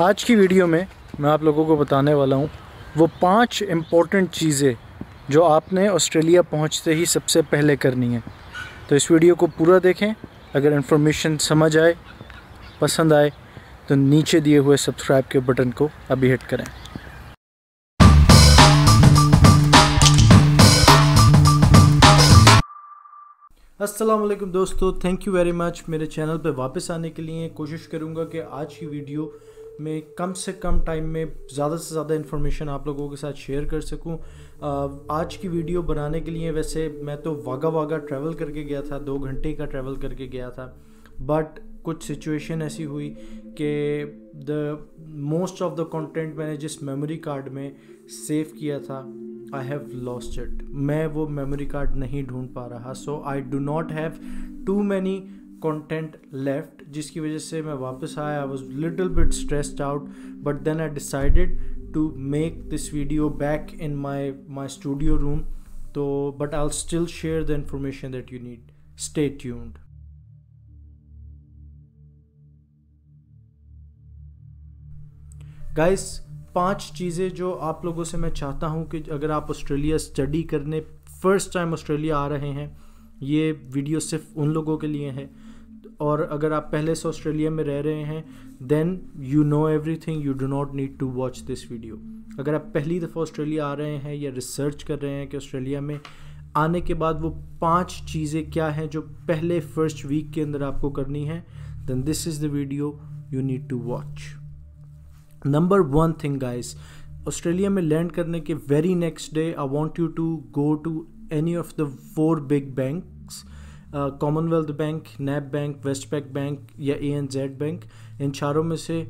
आज की वीडियो में मैं आप लोगों को बताने वाला हूँ वो पांच इम्पोर्टेंट चीज़ें जो आपने ऑस्ट्रेलिया पहुँचते ही सबसे पहले करनी है तो इस वीडियो को पूरा देखें अगर इन्फॉर्मेशन समझ आए पसंद आए तो नीचे दिए हुए सब्सक्राइब के बटन को अभी हिट करें असलम दोस्तों थैंक यू वेरी मच मेरे चैनल पर वापस आने के लिए कोशिश करूँगा कि आज की वीडियो मैं कम से कम टाइम में ज़्यादा से ज़्यादा इन्फॉर्मेशन आप लोगों के साथ शेयर कर सकूं आज की वीडियो बनाने के लिए वैसे मैं तो वागा वागा ट्रैवल करके गया था दो घंटे का ट्रैवल करके गया था बट कुछ सिचुएशन ऐसी हुई कि the most of the content मैंने जिस मेमोरी कार्ड में सेव किया था आई हैव लॉस्ट इट मैं वो मेमोरी कार्ड नहीं ढूंढ पा रहा so I do not have too many content left जिसकी वजह से मैं वापस आया I was little bit stressed out but then I decided to make this video back in my my studio room तो but I still share the information that you need stay tuned guys पांच चीज़ें जो आप लोगों से मैं चाहता हूं कि अगर आप ऑस्ट्रेलिया स्टडी करने फर्स्ट टाइम ऑस्ट्रेलिया आ रहे हैं ये वीडियो सिर्फ उन लोगों के लिए है और अगर आप पहले से ऑस्ट्रेलिया में रह रहे हैं then you know everything you do not need to watch this video अगर आप पहली दफ़ा ऑस्ट्रेलिया आ रहे हैं या रिसर्च कर रहे हैं कि ऑस्ट्रेलिया में आने के बाद वो पांच चीज़ें क्या हैं जो पहले फर्स्ट वीक के अंदर आपको करनी है then this is the video you need to watch number one thing guys Australia में लैंड करने के very next day I want you to go to any of the four big bank Commonwealth bank NAB bank Westpac bank या A N Z bank इन चारों में से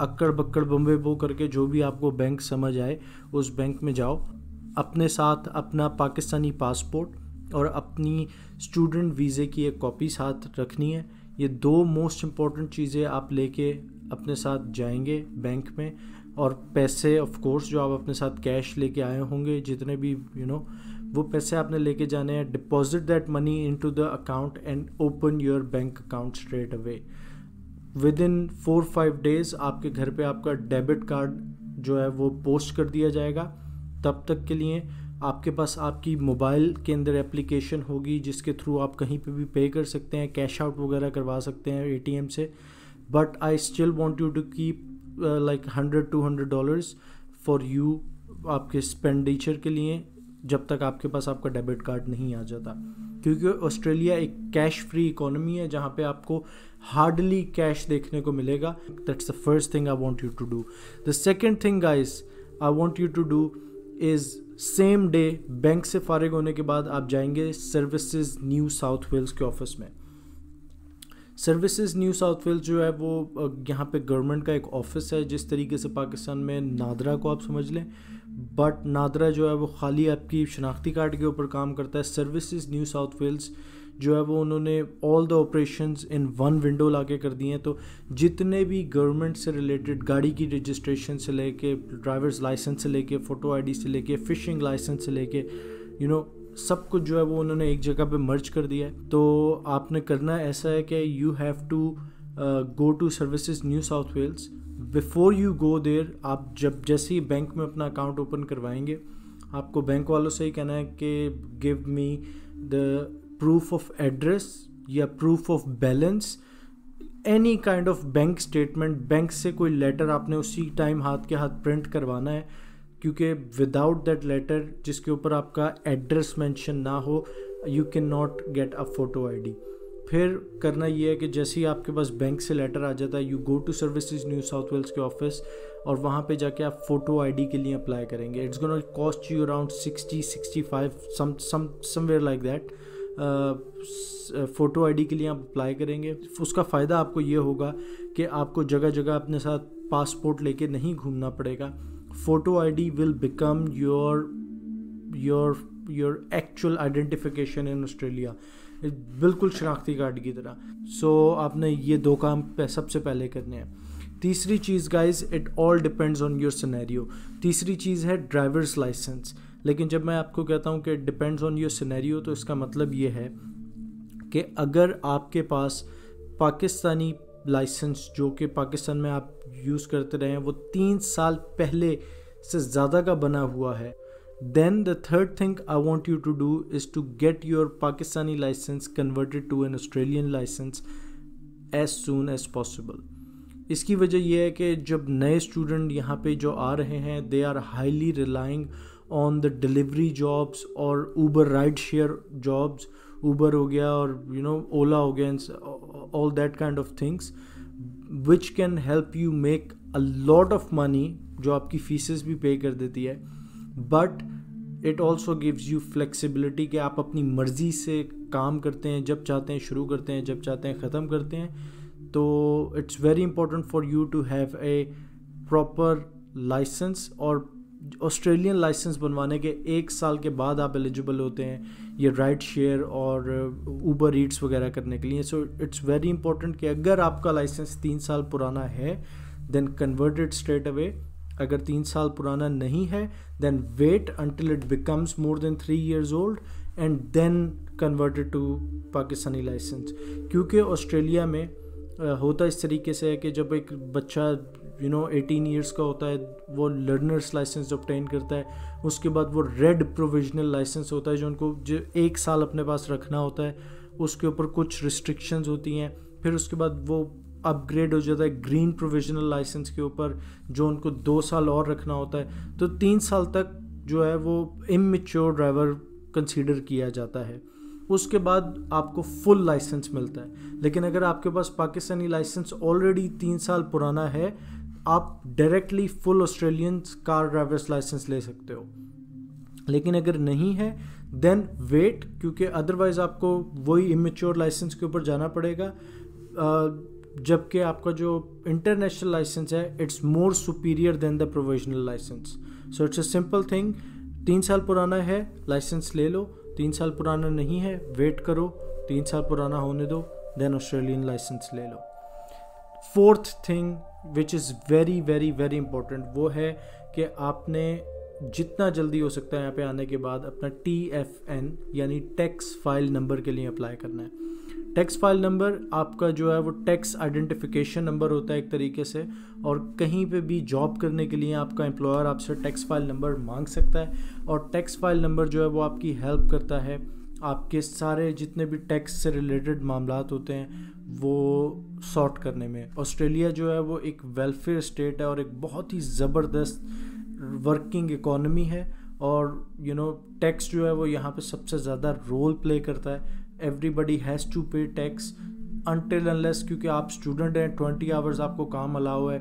अक्कड़ बक्कड़ बम्बे बो करके जो भी आपको बैंक समझ आए उस बैंक में जाओ अपने साथ अपना पाकिस्तानी पासपोर्ट और अपनी स्टूडेंट वीज़े की एक कॉपी साथ रखनी है ये दो मोस्ट इम्पॉर्टेंट चीज़ें आप लेके अपने साथ जाएंगे बैंक में और पैसे ऑफ कोर्स जो आप अपने साथ कैश लेके आए होंगे जितने भी यू you नो know, वो पैसे आपने लेके जाने हैं deposit that money into the account and open your bank account straight away within four five days आपके घर पे आपका डेबिट कार्ड जो है वो पोस्ट कर दिया जाएगा तब तक के लिए आपके पास आपकी मोबाइल के अंदर एप्लीकेशन होगी जिसके थ्रू आप कहीं पे भी पे कर सकते हैं कैश आउट वगैरह करवा सकते हैं एटीएम से but I still want you to keep like hundred to hundred dollars for you आपके स्पेंडिचर के लिए जब तक आपके पास आपका डेबिट कार्ड नहीं आ जाता क्योंकि ऑस्ट्रेलिया एक कैश फ्री इकोनॉमी है जहाँ पे आपको हार्डली कैश देखने को मिलेगा that's the first thing I want you to do the second thing guys I want you to do is same day bank से फारिग होने के बाद आप जाएंगे सर्विसेज न्यू साउथ वेल्स के ऑफिस में सर्विसेज न्यू साउथ वेल्स जो है वो यहाँ पे गवर्नमेंट का एक ऑफिस है जिस तरीके से पाकिस्तान में नादरा को आप समझ लें बट नादरा जो है वो खाली आपकी शनाख्ती कार्ड के ऊपर काम करता है सर्विसेज न्यू साउथ वेल्स जो है वो उन्होंने all the operation in one window ला के कर दिए हैं तो जितने भी गवर्नमेंट से रिलेटेड गाड़ी की रजिस्ट्रेशन से लेके ड्राइवर्स लाइसेंस से लेके फ़ोटो आईडी से लेके फ़िशिंग लाइसेंस से लेके यू नो सब कुछ जो है वो उन्होंने एक जगह पे मर्ज कर दिया है तो आपने करना ऐसा है कि you have to go to services New South Wales before you go there आप जब जैसे ही बैंक में अपना अकाउंट ओपन करवाएंगे आपको बैंक वालों से ही कहना है कि give me the proof of address या proof of balance any kind of bank statement bank से कोई लेटर आपने उसी टाइम हाथ के हाथ प्रिंट करवाना है क्योंकि विदाउट दैट लेटर जिसके ऊपर आपका एड्रेस मेंशन ना हो you can not get a photo ID फिर करना ये है कि जैसे ही आपके पास बैंक से लेटर आ जाता है you go to services New South Wales के ऑफिस और वहाँ पे जाके आप फ़ोटो आईडी के लिए अप्लाई करेंगे it's gonna cost you around sixty sixty five somewhere like that photo ID के लिए आप अप्लाई करेंगे उसका फ़ायदा आपको ये होगा कि आपको जगह जगह अपने साथ पासपोर्ट लेके नहीं घूमना पड़ेगा photo id will become your your your actual identification in australia बिल्कुल शनाख्ती कार्ड की तरह सो so, आपने ये दो काम सबसे पहले करने हैं तीसरी चीज़ guys it all depends on your scenario तीसरी चीज़ है ड्राइवर्स लाइसेंस लेकिन जब मैं आपको कहता हूँ कि it depends on your scenario तो इसका मतलब ये है कि अगर आपके पास पाकिस्तानी लाइसेंस जो कि पाकिस्तान में आप यूज़ करते रहे हैं वो तीन साल पहले से ज़्यादा का बना हुआ है then the third thing I want you to do is to get your Pakistani license converted to an Australian license as soon as possible इसकी वजह यह है कि जब नए स्टूडेंट यहाँ पे जो आ रहे हैं they are highly relying on the delivery jobs और Uber ride share jobs Uber हो गया और यू नो ओला हो गया all that kind of things which can help you make a lot of money जो आपकी फीसेस भी पे कर देती है but it also gives you flexibility कि आप अपनी मर्जी से काम करते हैं जब चाहते हैं शुरू करते हैं जब चाहते हैं ख़त्म करते हैं तो it's very important for you to have a proper license और ऑस्ट्रेलियन लाइसेंस बनवाने के एक साल के बाद आप एलिजिबल होते हैं ये राइड शेयर और ऊबर uh, रीड्स वगैरह करने के लिए सो इट्स वेरी इंपॉर्टेंट कि अगर आपका लाइसेंस तीन साल पुराना है देन कन्वर्टेड स्ट्रेट अवे अगर तीन साल पुराना नहीं है then wait until it becomes more than three years old and then converted to Pakistani license क्योंकि ऑस्ट्रेलिया में uh, होता इस तरीके से है कि जब एक बच्चा यू नो एटीन ईयर्स का होता है वो लर्नर्स लाइसेंस ऑप्टेन करता है उसके बाद वो रेड प्रोविजनल लाइसेंस होता है जो उनको जो एक साल अपने पास रखना होता है उसके ऊपर कुछ रिस्ट्रिक्शंस होती हैं फिर उसके बाद वो अपग्रेड हो जाता है ग्रीन प्रोविजनल लाइसेंस के ऊपर जो उनको दो साल और रखना होता है तो तीन साल तक जो है वो इमेच्योर ड्राइवर कंसीडर किया जाता है उसके बाद आपको फुल लाइसेंस मिलता है लेकिन अगर आपके पास पाकिस्तानी लाइसेंस ऑलरेडी तीन साल पुराना है आप directly full Australian car drivers license ले सकते हो लेकिन अगर नहीं है देन वेट क्योंकि अदरवाइज़ आपको वही इमेच्योर लाइसेंस के ऊपर जाना पड़ेगा जबकि आपका जो इंटरनेशनल लाइसेंस है it's more superior than the provisional license so it's a simple thing तीन साल पुराना है लाइसेंस ले लो तीन साल पुराना नहीं है वेट करो तीन साल पुराना होने दो देन ऑस्ट्रेलियन लाइसेंस ले लो fourth thing which is very very very important वो है कि आपने जितना जल्दी हो सकता है यहाँ पे आने के बाद अपना टी एफ एन यानी टैक्स फाइल नंबर के लिए अप्लाई करना है टैक्स फाइल नंबर आपका जो है वो टैक्स आइडेंटिफिकेशन नंबर होता है एक तरीके से और कहीं पे भी जॉब करने के लिए आपका एम्प्लॉयर आपसे टैक्स फाइल नंबर मांग सकता है और टैक्स फाइल नंबर जो है वो आपकी हेल्प करता है आपके सारे जितने भी टैक्स से रिलेटेड मामला होते हैं वो सॉर्ट करने में ऑस्ट्रेलिया जो है वो एक वेलफेयर स्टेट है और एक बहुत ही ज़बरदस्त वर्किंग इकोनमी है और यू नो टैक्स जो है वो यहाँ पे सबसे ज़्यादा रोल प्ले करता है everybody has to pay tax until unless क्योंकि आप स्टूडेंट हैं ट्वेंटी आवर्स आपको काम अलाउ है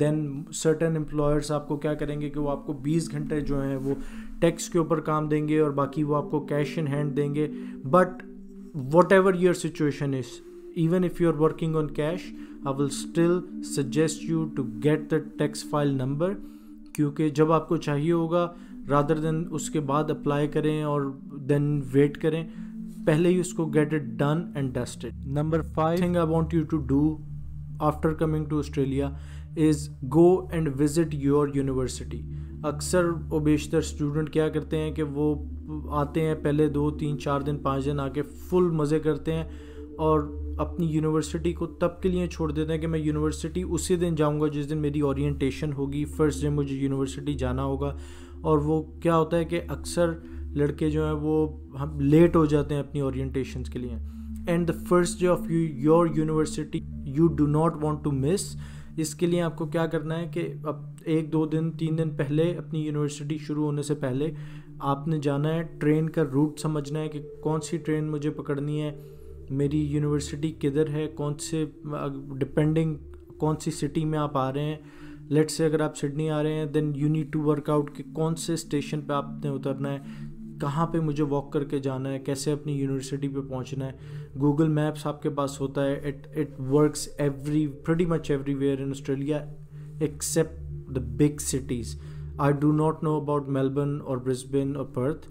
देन सर्टन एम्प्लॉयर्स आपको क्या करेंगे कि वो आपको 20 घंटे जो हैं वो टैक्स के ऊपर काम देंगे और बाकी वो आपको कैश इन हैंड देंगे but whatever your situation is even if you're working on cache I will still suggest you to get the text file number क्योंकि जब आपको चाहिए होगा रादर देन उसके बाद अप्लाई करें और देन वेट करें पहले ही उसको get it done and dusted number five thing I want you to do after coming to Australia is go and visit your university अक्सर वो बेशतर स्टूडेंट क्या करते हैं कि वो आते हैं पहले दो तीन चार दिन पाँच दिन आके फुल मज़े करते हैं और अपनी यूनिवर्सिटी को तब के लिए छोड़ देते हैं कि मैं यूनिवर्सिटी उसी दिन जाऊंगा जिस दिन मेरी ओरिएंटेशन होगी फर्स्ट डे मुझे यूनिवर्सिटी जाना होगा और वो क्या होता है कि अक्सर लड़के जो हैं वो हम लेट हो जाते हैं अपनी ओरिएंटेशन के लिए and the first day of you your university you do not want to miss इसके लिए आपको क्या करना है कि अब एक दो दिन तीन दिन पहले अपनी यूनिवर्सिटी शुरू होने से पहले आपने जाना है ट्रेन का रूट समझना है कि कौन सी ट्रेन मुझे पकड़नी है मेरी यूनिवर्सिटी किधर है कौन से डिपेंडिंग कौन सी सिटी में आप आ रहे हैं लेट्स से अगर आप सिडनी आ रहे हैं then you need to work out कि कौन से स्टेशन पे आपने उतरना है कहाँ पे मुझे वॉक करके जाना है कैसे अपनी यूनिवर्सिटी पे पहुँचना है गूगल मैप्स आपके पास होता है it it works every pretty much everywhere in Australia except the big cities I do not know about Melbourne और ब्रिस्बेन और पर्थ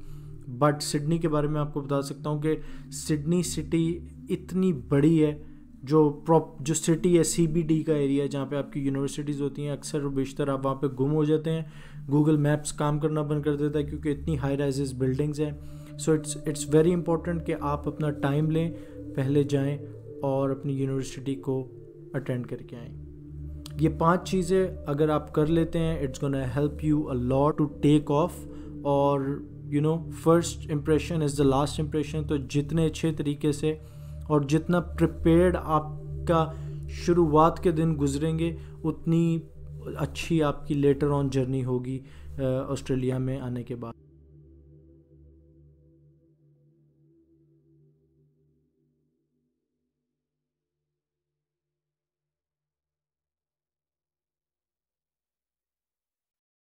बट सिडनी के बारे में आपको बता सकता हूँ कि सिडनी सिटी इतनी बड़ी है जो प्रॉप जो सिटी है डी का एरिया है जहाँ पे आपकी यूनिवर्सिटीज़ होती हैं अक्सर बेशतर आप वहाँ पे गुम हो जाते हैं गूगल मैप्स काम करना बंद कर देता है क्योंकि इतनी हाई राइजेस बिल्डिंग्स हैं so it's it's very important कि आप अपना टाइम लें पहले जाएँ और अपनी यूनिवर्सिटी को अटेंड करके आएँ ये पांच चीज़ें अगर आप कर लेते हैं it's gonna help you a lot to take off और you know first impression is the last impression तो जितने अच्छे तरीके से और जितना प्रिपेयर्ड आपका शुरुआत के दिन गुजरेंगे उतनी अच्छी आपकी लेटर ऑन जर्नी होगी ऑस्ट्रेलिया में आने के बाद